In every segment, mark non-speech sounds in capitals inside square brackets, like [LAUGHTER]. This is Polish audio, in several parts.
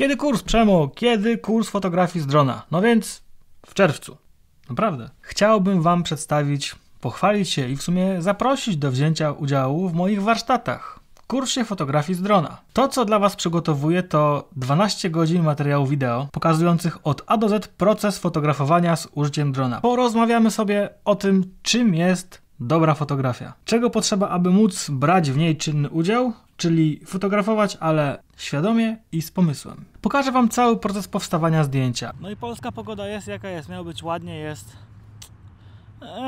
Kiedy kurs Przemu? Kiedy kurs fotografii z drona? No więc w czerwcu. Naprawdę. Chciałbym Wam przedstawić, pochwalić się i w sumie zaprosić do wzięcia udziału w moich warsztatach. Kursie fotografii z drona. To, co dla Was przygotowuję, to 12 godzin materiału wideo pokazujących od A do Z proces fotografowania z użyciem drona. Porozmawiamy sobie o tym, czym jest dobra fotografia. Czego potrzeba, aby móc brać w niej czynny udział czyli fotografować, ale świadomie i z pomysłem. Pokażę Wam cały proces powstawania zdjęcia. No i polska pogoda jest jaka jest, miał być ładnie, jest...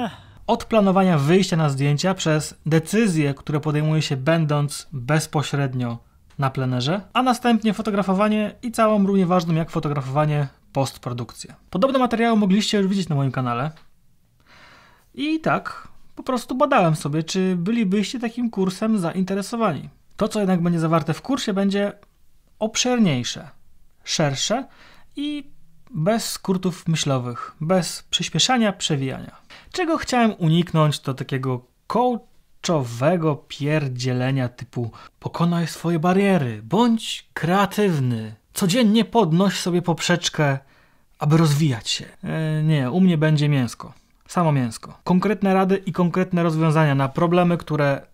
Ech od planowania wyjścia na zdjęcia przez decyzje, które podejmuje się będąc bezpośrednio na plenerze, a następnie fotografowanie i całą równie ważną jak fotografowanie postprodukcję. Podobne materiały mogliście już widzieć na moim kanale. I tak, po prostu badałem sobie, czy bylibyście takim kursem zainteresowani. To, co jednak będzie zawarte w kursie, będzie obszerniejsze, szersze i bez skrótów myślowych, bez przyspieszania, przewijania. Czego chciałem uniknąć, to takiego kołczowego pierdzielenia typu pokonaj swoje bariery, bądź kreatywny, codziennie podnoś sobie poprzeczkę, aby rozwijać się. E, nie, u mnie będzie mięsko. Samo mięsko. Konkretne rady i konkretne rozwiązania na problemy, które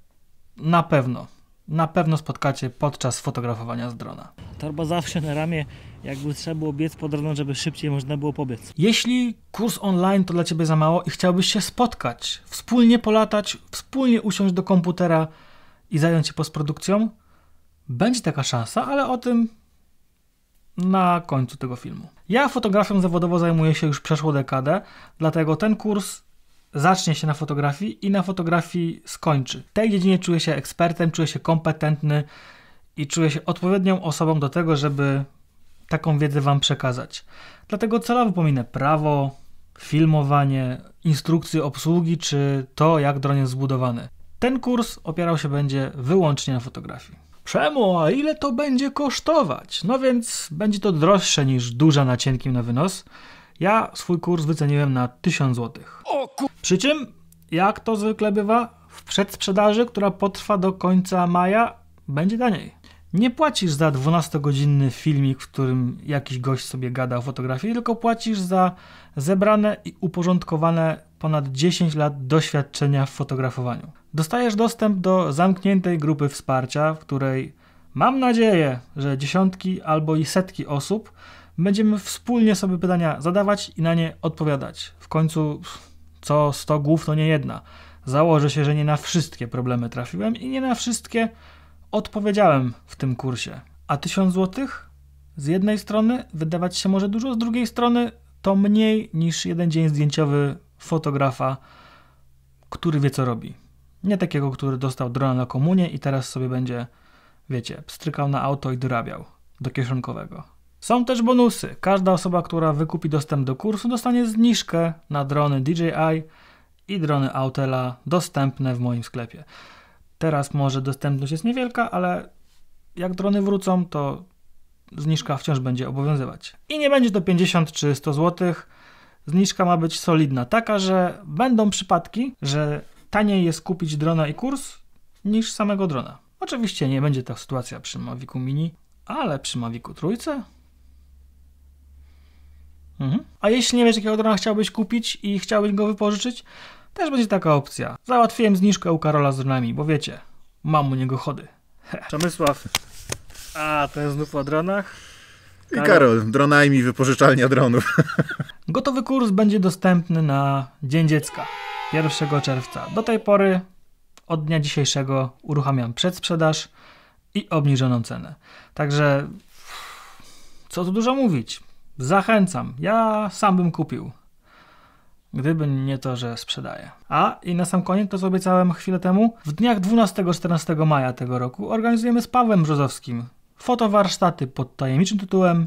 na pewno na pewno spotkacie podczas fotografowania z drona. Torba zawsze na ramię, jakby trzeba było biec po drodze, żeby szybciej można było pobiec. Jeśli kurs online to dla Ciebie za mało i chciałbyś się spotkać, wspólnie polatać, wspólnie usiąść do komputera i zająć się postprodukcją, będzie taka szansa, ale o tym na końcu tego filmu. Ja fotografią zawodowo zajmuję się już przeszłą dekadę, dlatego ten kurs zacznie się na fotografii i na fotografii skończy. W tej dziedzinie czuję się ekspertem, czuję się kompetentny i czuję się odpowiednią osobą do tego, żeby taką wiedzę Wam przekazać. Dlatego celowo pominę prawo, filmowanie, instrukcje obsługi czy to, jak dron jest zbudowany. Ten kurs opierał się będzie wyłącznie na fotografii. Czemu? A ile to będzie kosztować? No więc będzie to droższe niż duża na cienkim na wynos, ja swój kurs wyceniłem na 1000 zł. Przy czym, jak to zwykle bywa, w przedsprzedaży, która potrwa do końca maja, będzie taniej. Nie płacisz za 12-godzinny filmik, w którym jakiś gość sobie gada o fotografii, tylko płacisz za zebrane i uporządkowane ponad 10 lat doświadczenia w fotografowaniu. Dostajesz dostęp do zamkniętej grupy wsparcia, w której mam nadzieję, że dziesiątki albo i setki osób Będziemy wspólnie sobie pytania zadawać i na nie odpowiadać. W końcu, co 100 głów, to nie jedna. Założę się, że nie na wszystkie problemy trafiłem i nie na wszystkie odpowiedziałem w tym kursie. A 1000 złotych? Z jednej strony wydawać się może dużo, z drugiej strony to mniej niż jeden dzień zdjęciowy fotografa, który wie co robi. Nie takiego, który dostał drona na komunie i teraz sobie będzie, wiecie, pstrykał na auto i dorabiał do kieszonkowego. Są też bonusy. Każda osoba, która wykupi dostęp do kursu, dostanie zniżkę na drony DJI i drony Autela dostępne w moim sklepie. Teraz może dostępność jest niewielka, ale jak drony wrócą, to zniżka wciąż będzie obowiązywać. I nie będzie to 50 czy 100 zł. Zniżka ma być solidna, taka, że będą przypadki, że taniej jest kupić drona i kurs niż samego drona. Oczywiście nie będzie ta sytuacja przy Mavicu Mini, ale przy Mavicu Trójce Mhm. A jeśli nie wiesz, jakiego drona chciałbyś kupić i chciałbyś go wypożyczyć, też będzie taka opcja. Załatwiłem zniżkę u Karola z dronami, bo wiecie, mam u niego chody. Heh. Przemysław. A, ten znów o dronach? Karol. I Karol, dronami wypożyczalnia dronów. [LAUGHS] Gotowy kurs będzie dostępny na Dzień Dziecka 1 czerwca. Do tej pory, od dnia dzisiejszego, uruchamiam przedsprzedaż i obniżoną cenę. Także co tu dużo mówić. Zachęcam. Ja sam bym kupił. Gdyby nie to, że sprzedaję. A i na sam koniec, to co obiecałem chwilę temu, w dniach 12-14 maja tego roku organizujemy z Pawłem Brzozowskim fotowarsztaty pod tajemniczym tytułem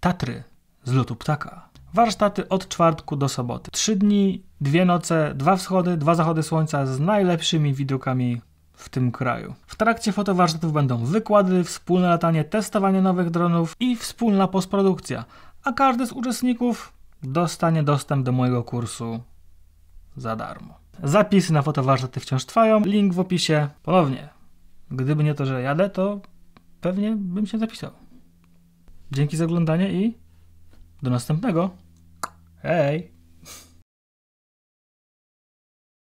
Tatry z lotu ptaka. Warsztaty od czwartku do soboty. Trzy dni, dwie noce, dwa wschody, dwa zachody słońca z najlepszymi widokami w tym kraju. W trakcie fotowarsztatów będą wykłady, wspólne latanie, testowanie nowych dronów i wspólna postprodukcja a każdy z uczestników dostanie dostęp do mojego kursu za darmo. Zapisy na fotowarsztaty wciąż trwają, link w opisie. Ponownie, gdyby nie to, że jadę, to pewnie bym się zapisał. Dzięki za oglądanie i do następnego. Hej!